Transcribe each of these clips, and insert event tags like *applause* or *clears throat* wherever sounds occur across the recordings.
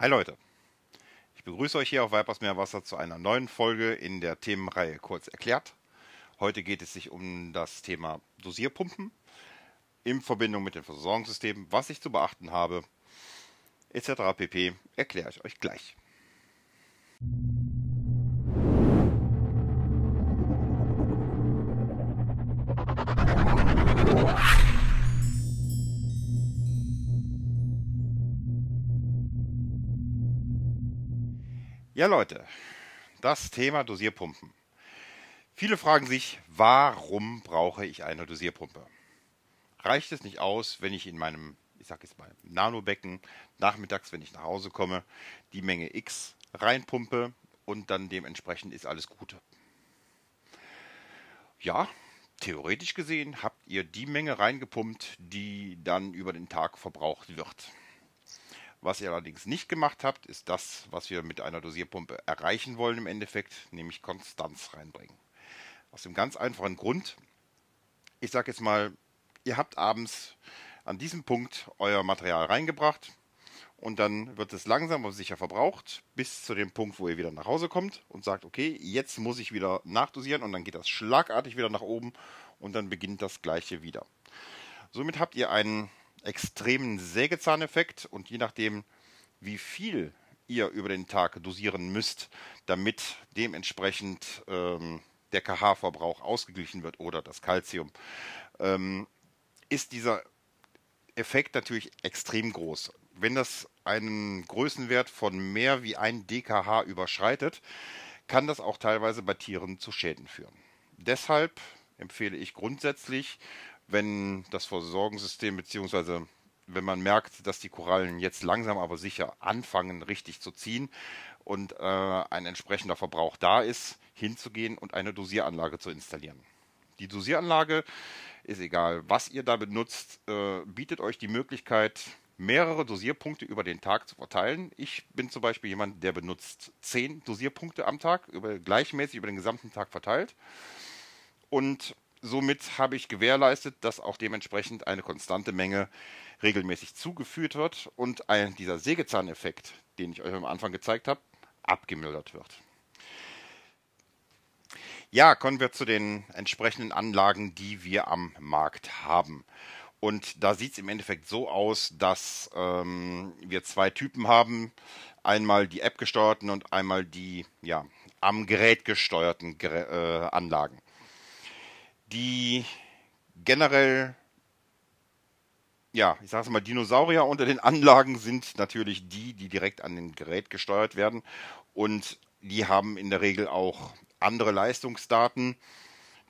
Hi Leute, ich begrüße euch hier auf Vipers Meerwasser zu einer neuen Folge in der Themenreihe Kurz erklärt. Heute geht es sich um das Thema Dosierpumpen in Verbindung mit den Versorgungssystemen, was ich zu beachten habe, etc. pp. erkläre ich euch gleich. Ja, Leute, das Thema Dosierpumpen. Viele fragen sich, warum brauche ich eine Dosierpumpe? Reicht es nicht aus, wenn ich in meinem, ich sag jetzt mal, Nanobecken nachmittags, wenn ich nach Hause komme, die Menge X reinpumpe und dann dementsprechend ist alles gut? Ja, theoretisch gesehen habt ihr die Menge reingepumpt, die dann über den Tag verbraucht wird. Was ihr allerdings nicht gemacht habt, ist das, was wir mit einer Dosierpumpe erreichen wollen im Endeffekt, nämlich Konstanz reinbringen. Aus dem ganz einfachen Grund, ich sage jetzt mal, ihr habt abends an diesem Punkt euer Material reingebracht und dann wird es langsam und sicher verbraucht bis zu dem Punkt, wo ihr wieder nach Hause kommt und sagt, okay, jetzt muss ich wieder nachdosieren und dann geht das schlagartig wieder nach oben und dann beginnt das gleiche wieder. Somit habt ihr einen extremen Sägezahneffekt und je nachdem, wie viel ihr über den Tag dosieren müsst, damit dementsprechend ähm, der KH-Verbrauch ausgeglichen wird oder das Kalzium, ähm, ist dieser Effekt natürlich extrem groß. Wenn das einen Größenwert von mehr wie 1 dkH überschreitet, kann das auch teilweise bei Tieren zu Schäden führen. Deshalb empfehle ich grundsätzlich wenn das Versorgungssystem beziehungsweise wenn man merkt, dass die Korallen jetzt langsam aber sicher anfangen, richtig zu ziehen und äh, ein entsprechender Verbrauch da ist, hinzugehen und eine Dosieranlage zu installieren. Die Dosieranlage ist egal, was ihr da benutzt, äh, bietet euch die Möglichkeit, mehrere Dosierpunkte über den Tag zu verteilen. Ich bin zum Beispiel jemand, der benutzt zehn Dosierpunkte am Tag, über, gleichmäßig über den gesamten Tag verteilt. Und somit habe ich gewährleistet, dass auch dementsprechend eine konstante Menge regelmäßig zugeführt wird und ein, dieser Sägezahneffekt, den ich euch am Anfang gezeigt habe, abgemildert wird. Ja, kommen wir zu den entsprechenden Anlagen, die wir am Markt haben. Und da sieht es im Endeffekt so aus, dass ähm, wir zwei Typen haben. Einmal die App gesteuerten und einmal die ja, am Gerät gesteuerten Ger äh, Anlagen die generell, ja, ich sage es mal, Dinosaurier unter den Anlagen sind natürlich die, die direkt an den Gerät gesteuert werden. Und die haben in der Regel auch andere Leistungsdaten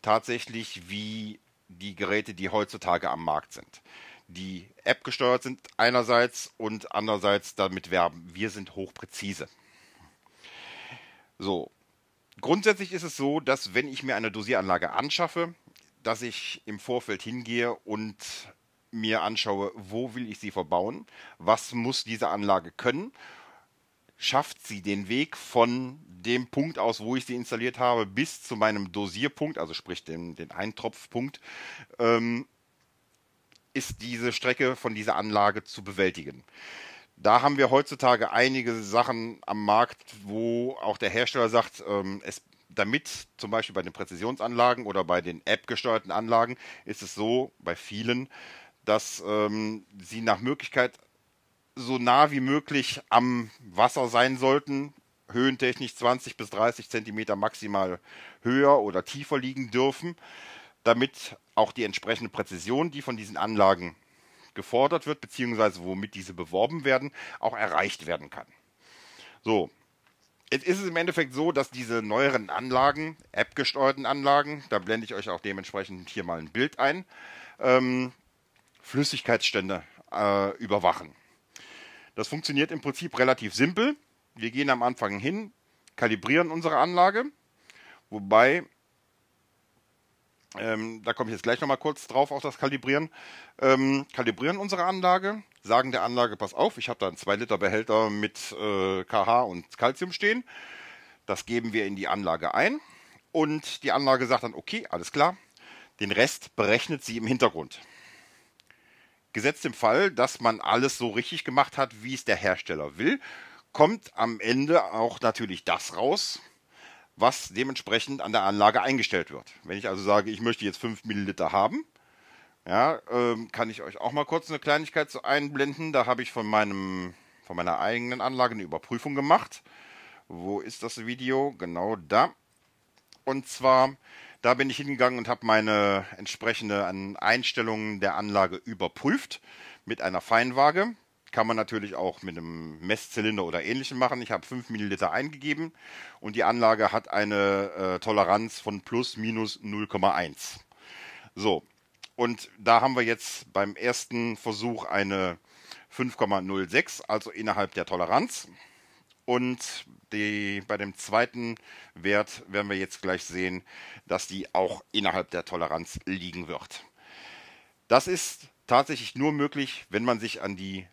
tatsächlich wie die Geräte, die heutzutage am Markt sind. Die App gesteuert sind einerseits und andererseits damit werben, wir sind hochpräzise. So, grundsätzlich ist es so, dass wenn ich mir eine Dosieranlage anschaffe, dass ich im Vorfeld hingehe und mir anschaue, wo will ich sie verbauen, was muss diese Anlage können, schafft sie den Weg von dem Punkt aus, wo ich sie installiert habe, bis zu meinem Dosierpunkt, also sprich den, den Eintropfpunkt, ähm, ist diese Strecke von dieser Anlage zu bewältigen. Da haben wir heutzutage einige Sachen am Markt, wo auch der Hersteller sagt, ähm, es damit zum Beispiel bei den Präzisionsanlagen oder bei den App-gesteuerten Anlagen ist es so, bei vielen, dass ähm, sie nach Möglichkeit so nah wie möglich am Wasser sein sollten, höhentechnisch 20 bis 30 Zentimeter maximal höher oder tiefer liegen dürfen, damit auch die entsprechende Präzision, die von diesen Anlagen gefordert wird, beziehungsweise womit diese beworben werden, auch erreicht werden kann. So, es ist im Endeffekt so, dass diese neueren Anlagen, App-gesteuerten Anlagen, da blende ich euch auch dementsprechend hier mal ein Bild ein, ähm, Flüssigkeitsstände äh, überwachen. Das funktioniert im Prinzip relativ simpel. Wir gehen am Anfang hin, kalibrieren unsere Anlage, wobei, ähm, da komme ich jetzt gleich nochmal kurz drauf auf das Kalibrieren, ähm, kalibrieren unsere Anlage, sagen der Anlage, pass auf, ich habe da einen 2-Liter-Behälter mit äh, KH und Calcium stehen. Das geben wir in die Anlage ein. Und die Anlage sagt dann, okay, alles klar. Den Rest berechnet sie im Hintergrund. Gesetzt im Fall, dass man alles so richtig gemacht hat, wie es der Hersteller will, kommt am Ende auch natürlich das raus, was dementsprechend an der Anlage eingestellt wird. Wenn ich also sage, ich möchte jetzt 5 Milliliter haben, ja, ähm, kann ich euch auch mal kurz eine Kleinigkeit so einblenden. Da habe ich von, meinem, von meiner eigenen Anlage eine Überprüfung gemacht. Wo ist das Video? Genau da. Und zwar, da bin ich hingegangen und habe meine entsprechenden Einstellungen der Anlage überprüft mit einer Feinwaage. Kann man natürlich auch mit einem Messzylinder oder ähnlichem machen. Ich habe 5 Milliliter eingegeben und die Anlage hat eine äh, Toleranz von plus minus 0,1. So, und da haben wir jetzt beim ersten Versuch eine 5,06, also innerhalb der Toleranz. Und die, bei dem zweiten Wert werden wir jetzt gleich sehen, dass die auch innerhalb der Toleranz liegen wird. Das ist tatsächlich nur möglich, wenn man sich an die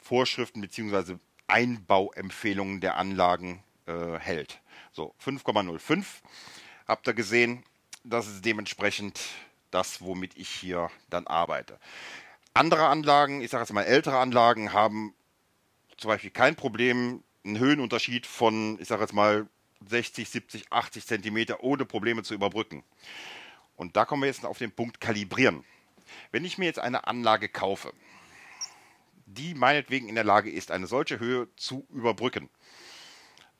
Vorschriften bzw. Einbauempfehlungen der Anlagen äh, hält. So, 5,05 habt ihr gesehen, das ist dementsprechend das, womit ich hier dann arbeite. Andere Anlagen, ich sage jetzt mal ältere Anlagen, haben zum Beispiel kein Problem, einen Höhenunterschied von, ich sage jetzt mal 60, 70, 80 Zentimeter ohne Probleme zu überbrücken. Und da kommen wir jetzt auf den Punkt Kalibrieren. Wenn ich mir jetzt eine Anlage kaufe, die meinetwegen in der Lage ist, eine solche Höhe zu überbrücken,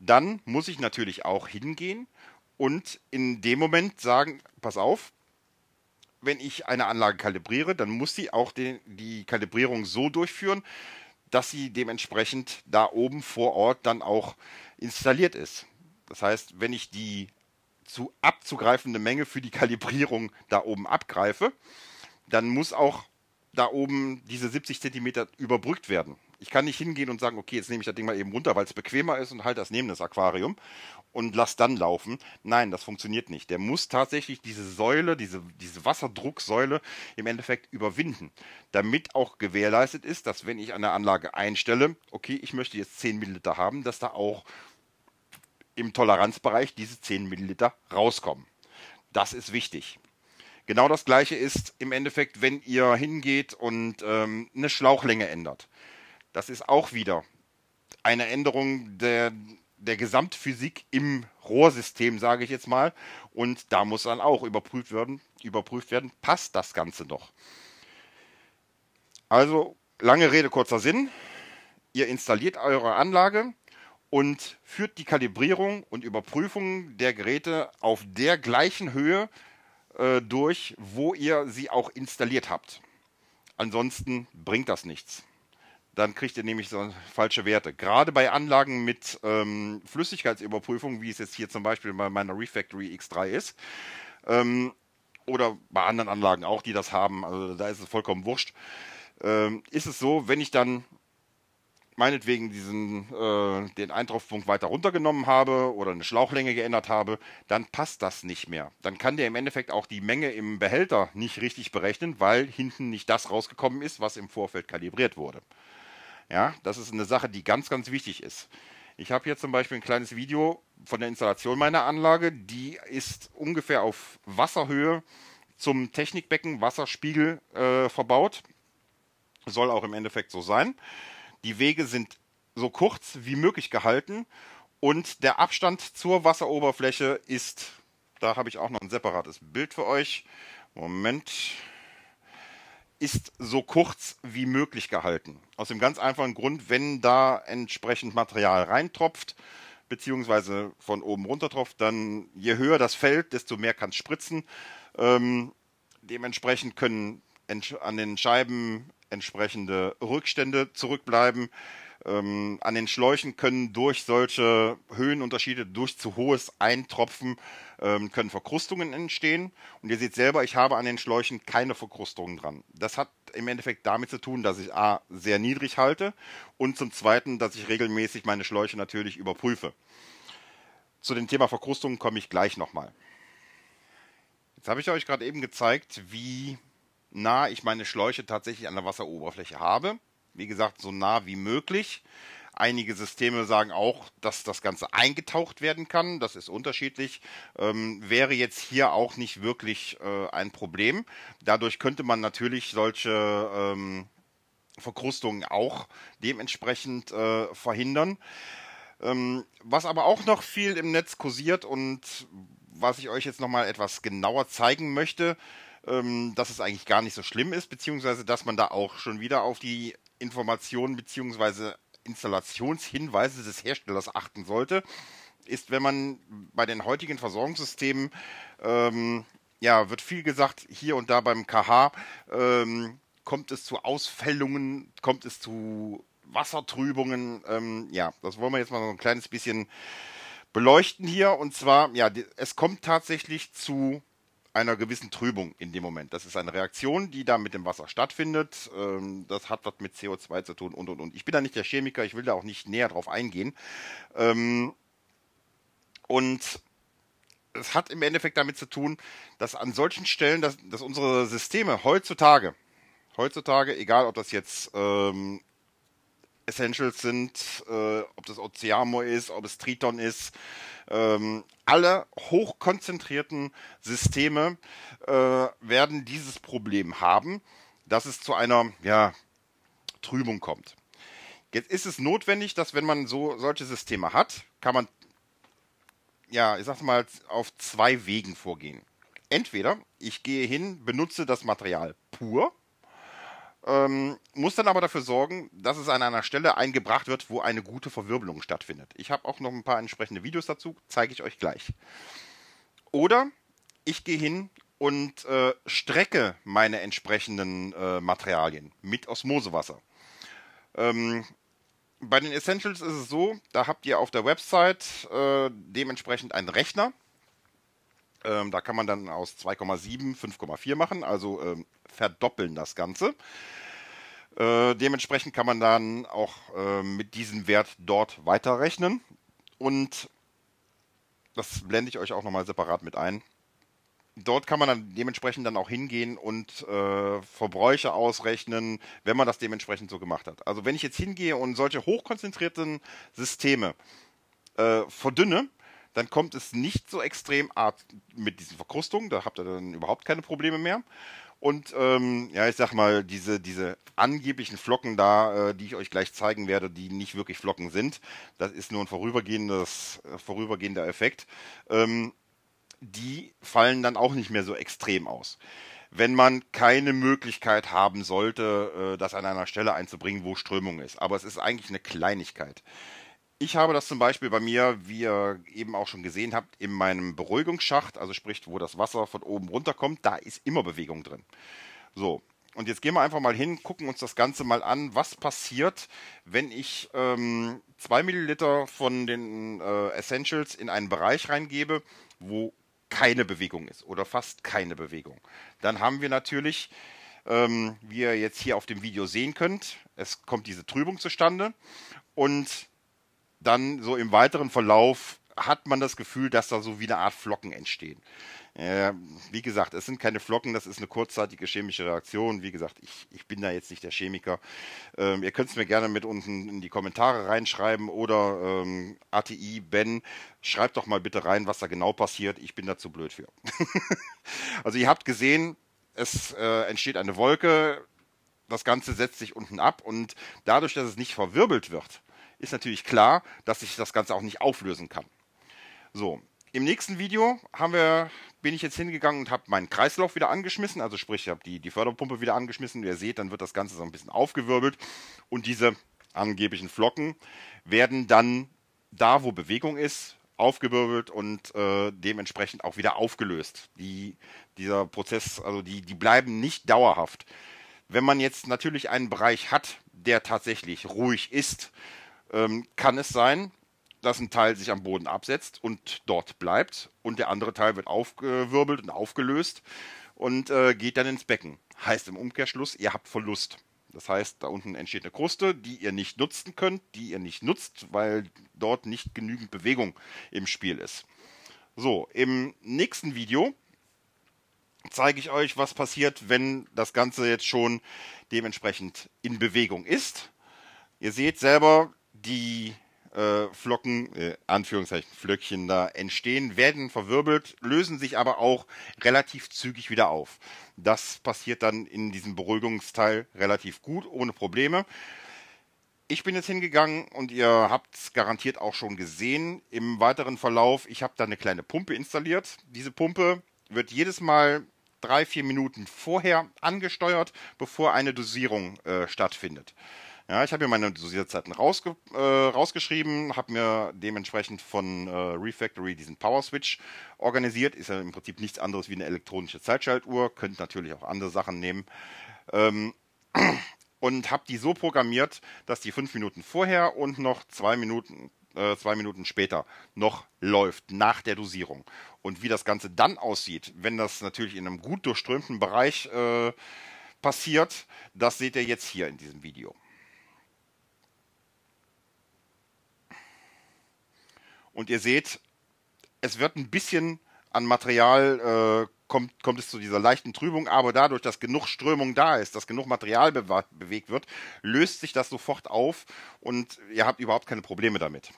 dann muss ich natürlich auch hingehen und in dem Moment sagen, pass auf, wenn ich eine Anlage kalibriere, dann muss sie auch den, die Kalibrierung so durchführen, dass sie dementsprechend da oben vor Ort dann auch installiert ist. Das heißt, wenn ich die zu abzugreifende Menge für die Kalibrierung da oben abgreife, dann muss auch da oben diese 70 cm überbrückt werden. Ich kann nicht hingehen und sagen, okay, jetzt nehme ich das Ding mal eben runter, weil es bequemer ist und halt das neben das Aquarium und lass dann laufen. Nein, das funktioniert nicht. Der muss tatsächlich diese Säule, diese, diese Wasserdrucksäule im Endeffekt überwinden, damit auch gewährleistet ist, dass wenn ich an der Anlage einstelle, okay, ich möchte jetzt 10 Milliliter haben, dass da auch im Toleranzbereich diese 10 Milliliter rauskommen. Das ist wichtig. Genau das gleiche ist im Endeffekt, wenn ihr hingeht und ähm, eine Schlauchlänge ändert. Das ist auch wieder eine Änderung der, der Gesamtphysik im Rohrsystem, sage ich jetzt mal. Und da muss dann auch überprüft werden, überprüft werden, passt das Ganze noch. Also, lange Rede, kurzer Sinn. Ihr installiert eure Anlage und führt die Kalibrierung und Überprüfung der Geräte auf der gleichen Höhe äh, durch, wo ihr sie auch installiert habt. Ansonsten bringt das nichts dann kriegt ihr nämlich so falsche Werte. Gerade bei Anlagen mit ähm, Flüssigkeitsüberprüfung, wie es jetzt hier zum Beispiel bei meiner Refactory X3 ist, ähm, oder bei anderen Anlagen auch, die das haben, also da ist es vollkommen wurscht, ähm, ist es so, wenn ich dann meinetwegen diesen, äh, den Eintropfpunkt weiter runtergenommen habe oder eine Schlauchlänge geändert habe, dann passt das nicht mehr. Dann kann der im Endeffekt auch die Menge im Behälter nicht richtig berechnen, weil hinten nicht das rausgekommen ist, was im Vorfeld kalibriert wurde. Ja, das ist eine Sache, die ganz, ganz wichtig ist. Ich habe hier zum Beispiel ein kleines Video von der Installation meiner Anlage. Die ist ungefähr auf Wasserhöhe zum Technikbecken Wasserspiegel äh, verbaut. Soll auch im Endeffekt so sein. Die Wege sind so kurz wie möglich gehalten und der Abstand zur Wasseroberfläche ist, da habe ich auch noch ein separates Bild für euch. Moment ist so kurz wie möglich gehalten. Aus dem ganz einfachen Grund, wenn da entsprechend Material reintropft, beziehungsweise von oben runter tropft, dann je höher das Feld, desto mehr kann es spritzen. Ähm, dementsprechend können an den Scheiben entsprechende Rückstände zurückbleiben ähm, an den Schläuchen können durch solche Höhenunterschiede, durch zu hohes Eintropfen, ähm, können Verkrustungen entstehen. Und ihr seht selber, ich habe an den Schläuchen keine Verkrustungen dran. Das hat im Endeffekt damit zu tun, dass ich A, sehr niedrig halte und zum Zweiten, dass ich regelmäßig meine Schläuche natürlich überprüfe. Zu dem Thema Verkrustungen komme ich gleich nochmal. Jetzt habe ich euch gerade eben gezeigt, wie nah ich meine Schläuche tatsächlich an der Wasseroberfläche habe wie gesagt, so nah wie möglich. Einige Systeme sagen auch, dass das Ganze eingetaucht werden kann. Das ist unterschiedlich. Ähm, wäre jetzt hier auch nicht wirklich äh, ein Problem. Dadurch könnte man natürlich solche ähm, Verkrustungen auch dementsprechend äh, verhindern. Ähm, was aber auch noch viel im Netz kursiert und was ich euch jetzt nochmal etwas genauer zeigen möchte, ähm, dass es eigentlich gar nicht so schlimm ist, beziehungsweise dass man da auch schon wieder auf die Informationen bzw. Installationshinweise des Herstellers achten sollte, ist, wenn man bei den heutigen Versorgungssystemen, ähm, ja, wird viel gesagt, hier und da beim KH, ähm, kommt es zu Ausfällungen, kommt es zu Wassertrübungen. Ähm, ja, das wollen wir jetzt mal so ein kleines bisschen beleuchten hier. Und zwar, ja, es kommt tatsächlich zu einer gewissen Trübung in dem Moment. Das ist eine Reaktion, die da mit dem Wasser stattfindet. Ähm, das hat was mit CO2 zu tun und und und. Ich bin da nicht der Chemiker, ich will da auch nicht näher drauf eingehen. Ähm, und es hat im Endeffekt damit zu tun, dass an solchen Stellen, dass, dass unsere Systeme heutzutage, heutzutage, egal ob das jetzt ähm, Essentials sind, äh, ob das Oceamo ist, ob es Triton ist, ähm, alle hochkonzentrierten Systeme äh, werden dieses Problem haben, dass es zu einer ja, Trübung kommt. Jetzt ist es notwendig, dass wenn man so solche Systeme hat, kann man ja, ich sag's mal, auf zwei Wegen vorgehen. Entweder ich gehe hin, benutze das Material pur, ähm, muss dann aber dafür sorgen, dass es an einer Stelle eingebracht wird, wo eine gute Verwirbelung stattfindet. Ich habe auch noch ein paar entsprechende Videos dazu, zeige ich euch gleich. Oder ich gehe hin und äh, strecke meine entsprechenden äh, Materialien mit Osmosewasser. Ähm, bei den Essentials ist es so, da habt ihr auf der Website äh, dementsprechend einen Rechner, ähm, da kann man dann aus 2,7 5,4 machen, also ähm, verdoppeln das Ganze. Äh, dementsprechend kann man dann auch äh, mit diesem Wert dort weiterrechnen. Und das blende ich euch auch nochmal separat mit ein. Dort kann man dann dementsprechend dann auch hingehen und äh, Verbräuche ausrechnen, wenn man das dementsprechend so gemacht hat. Also wenn ich jetzt hingehe und solche hochkonzentrierten Systeme äh, verdünne, dann kommt es nicht so extrem art mit diesen Verkrustungen, da habt ihr dann überhaupt keine Probleme mehr. Und ähm, ja, ich sag mal, diese, diese angeblichen Flocken da, äh, die ich euch gleich zeigen werde, die nicht wirklich Flocken sind, das ist nur ein vorübergehendes, äh, vorübergehender Effekt, ähm, die fallen dann auch nicht mehr so extrem aus. Wenn man keine Möglichkeit haben sollte, äh, das an einer Stelle einzubringen, wo Strömung ist. Aber es ist eigentlich eine Kleinigkeit. Ich habe das zum Beispiel bei mir, wie ihr eben auch schon gesehen habt, in meinem Beruhigungsschacht, also sprich, wo das Wasser von oben runterkommt, da ist immer Bewegung drin. So, und jetzt gehen wir einfach mal hin, gucken uns das Ganze mal an, was passiert, wenn ich 2 ähm, Milliliter von den äh, Essentials in einen Bereich reingebe, wo keine Bewegung ist oder fast keine Bewegung. Dann haben wir natürlich, ähm, wie ihr jetzt hier auf dem Video sehen könnt, es kommt diese Trübung zustande und dann so im weiteren Verlauf hat man das Gefühl, dass da so wie eine Art Flocken entstehen. Äh, wie gesagt, es sind keine Flocken, das ist eine kurzzeitige chemische Reaktion. Wie gesagt, ich, ich bin da jetzt nicht der Chemiker. Ähm, ihr könnt es mir gerne mit unten in die Kommentare reinschreiben oder ähm, ATI, Ben, schreibt doch mal bitte rein, was da genau passiert. Ich bin da zu blöd für. *laughs* also ihr habt gesehen, es äh, entsteht eine Wolke, das Ganze setzt sich unten ab und dadurch, dass es nicht verwirbelt wird, ist natürlich klar, dass sich das Ganze auch nicht auflösen kann. So, im nächsten Video wir, bin ich jetzt hingegangen und habe meinen Kreislauf wieder angeschmissen, also sprich, ich habe die, die Förderpumpe wieder angeschmissen. Wie ihr seht, dann wird das Ganze so ein bisschen aufgewirbelt und diese angeblichen Flocken werden dann da, wo Bewegung ist, aufgewirbelt und äh, dementsprechend auch wieder aufgelöst. Die, dieser Prozess, also die, die bleiben nicht dauerhaft. Wenn man jetzt natürlich einen Bereich hat, der tatsächlich ruhig ist, ähm, kann es sein, dass ein Teil sich am Boden absetzt und dort bleibt und der andere Teil wird aufgewirbelt und aufgelöst und äh, geht dann ins Becken. Heißt im Umkehrschluss, ihr habt Verlust. Das heißt, da unten entsteht eine Kruste, die ihr nicht nutzen könnt, die ihr nicht nutzt, weil dort nicht genügend Bewegung im Spiel ist. So, im nächsten Video zeige ich euch, was passiert, wenn das Ganze jetzt schon dementsprechend in Bewegung ist. Ihr seht selber, die äh, Flocken, äh, Anführungszeichen Flöckchen da entstehen, werden verwirbelt, lösen sich aber auch relativ zügig wieder auf. Das passiert dann in diesem Beruhigungsteil relativ gut, ohne Probleme. Ich bin jetzt hingegangen und ihr habt es garantiert auch schon gesehen im weiteren Verlauf. Ich habe da eine kleine Pumpe installiert. Diese Pumpe wird jedes Mal drei, vier Minuten vorher angesteuert, bevor eine Dosierung äh, stattfindet. Ja, ich habe mir meine Dosierzeiten rausge äh, rausgeschrieben, habe mir dementsprechend von äh, Refactory diesen Power Switch organisiert. Ist ja im Prinzip nichts anderes wie eine elektronische Zeitschaltuhr. Könnt natürlich auch andere Sachen nehmen. Ähm *clears throat* und habe die so programmiert, dass die fünf Minuten vorher und noch zwei Minuten, äh, zwei Minuten später noch läuft, nach der Dosierung. Und wie das Ganze dann aussieht, wenn das natürlich in einem gut durchströmten Bereich äh, passiert, das seht ihr jetzt hier in diesem Video. Und ihr seht, es wird ein bisschen an Material, äh, kommt, kommt es zu dieser leichten Trübung, aber dadurch, dass genug Strömung da ist, dass genug Material be bewegt wird, löst sich das sofort auf und ihr habt überhaupt keine Probleme damit.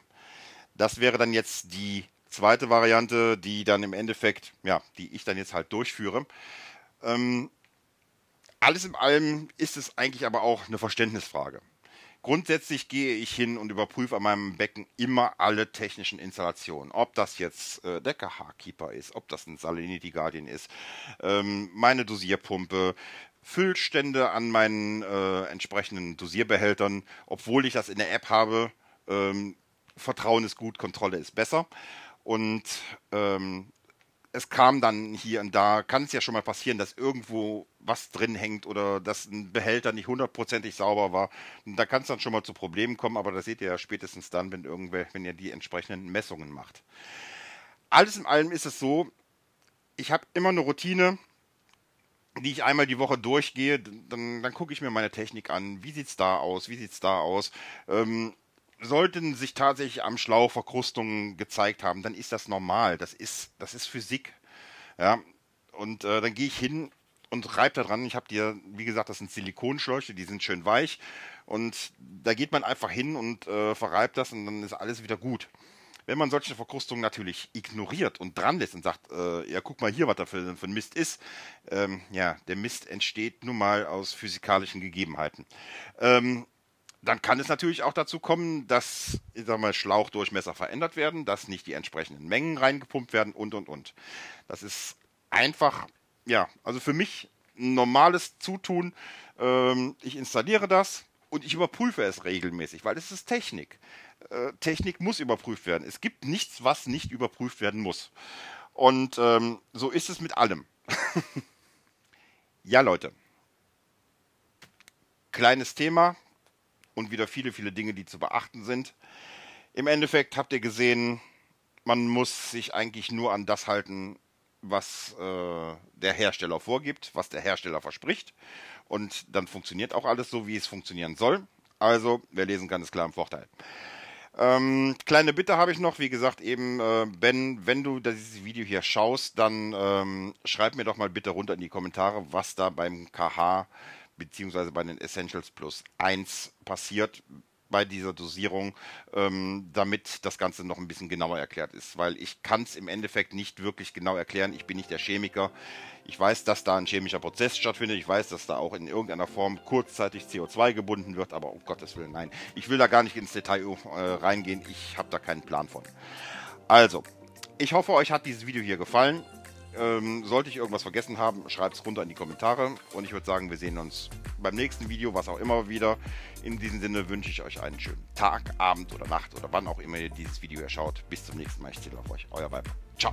Das wäre dann jetzt die zweite Variante, die dann im Endeffekt, ja, die ich dann jetzt halt durchführe. Ähm, alles in allem ist es eigentlich aber auch eine Verständnisfrage. Grundsätzlich gehe ich hin und überprüfe an meinem Becken immer alle technischen Installationen. Ob das jetzt äh, der KH-Keeper ist, ob das ein Salinity Guardian ist, ähm, meine Dosierpumpe, Füllstände an meinen äh, entsprechenden Dosierbehältern, obwohl ich das in der App habe. Ähm, Vertrauen ist gut, Kontrolle ist besser. Und ähm, es kam dann hier und da, kann es ja schon mal passieren, dass irgendwo was drin hängt oder dass ein Behälter nicht hundertprozentig sauber war. Und da kann es dann schon mal zu Problemen kommen, aber das seht ihr ja spätestens dann, wenn, irgendwer, wenn ihr die entsprechenden Messungen macht. Alles in allem ist es so, ich habe immer eine Routine, die ich einmal die Woche durchgehe, dann, dann gucke ich mir meine Technik an. Wie sieht es da aus? Wie sieht es da aus? Ähm, sollten sich tatsächlich am Schlauch Verkrustungen gezeigt haben, dann ist das normal. Das ist, das ist Physik. Ja, und äh, dann gehe ich hin und reibe da dran. Ich habe dir, wie gesagt, das sind Silikonschläuche, die sind schön weich. Und da geht man einfach hin und äh, verreibt das und dann ist alles wieder gut. Wenn man solche Verkrustungen natürlich ignoriert und dran lässt und sagt, äh, ja, guck mal hier, was da für, ein Mist ist, ähm, ja, der Mist entsteht nun mal aus physikalischen Gegebenheiten. Ähm, dann kann es natürlich auch dazu kommen, dass ich sag mal, Schlauchdurchmesser verändert werden, dass nicht die entsprechenden Mengen reingepumpt werden und und und. Das ist einfach, ja, also für mich ein normales Zutun. Ähm, ich installiere das und ich überprüfe es regelmäßig, weil es ist Technik. Äh, Technik muss überprüft werden. Es gibt nichts, was nicht überprüft werden muss. Und ähm, so ist es mit allem. *laughs* ja, Leute. Kleines Thema, und wieder viele, viele Dinge, die zu beachten sind. Im Endeffekt habt ihr gesehen, man muss sich eigentlich nur an das halten, was äh, der Hersteller vorgibt, was der Hersteller verspricht. Und dann funktioniert auch alles so, wie es funktionieren soll. Also, wer lesen kann, ist klar im Vorteil. Ähm, kleine Bitte habe ich noch, wie gesagt, eben, äh, Ben, wenn du dieses Video hier schaust, dann ähm, schreib mir doch mal bitte runter in die Kommentare, was da beim KH beziehungsweise bei den Essentials Plus 1 passiert bei dieser Dosierung, ähm, damit das Ganze noch ein bisschen genauer erklärt ist, weil ich kann es im Endeffekt nicht wirklich genau erklären. Ich bin nicht der Chemiker. Ich weiß, dass da ein chemischer Prozess stattfindet. Ich weiß, dass da auch in irgendeiner Form kurzzeitig CO2 gebunden wird, aber um Gottes Willen, nein. Ich will da gar nicht ins Detail äh, reingehen. Ich habe da keinen Plan von. Also, ich hoffe, euch hat dieses Video hier gefallen. Ähm, sollte ich irgendwas vergessen haben, schreibt es runter in die Kommentare. Und ich würde sagen, wir sehen uns beim nächsten Video, was auch immer wieder. In diesem Sinne wünsche ich euch einen schönen Tag, Abend oder Nacht oder wann auch immer ihr dieses Video erschaut. Bis zum nächsten Mal. Ich zähle auf euch. Euer Weib. Ciao.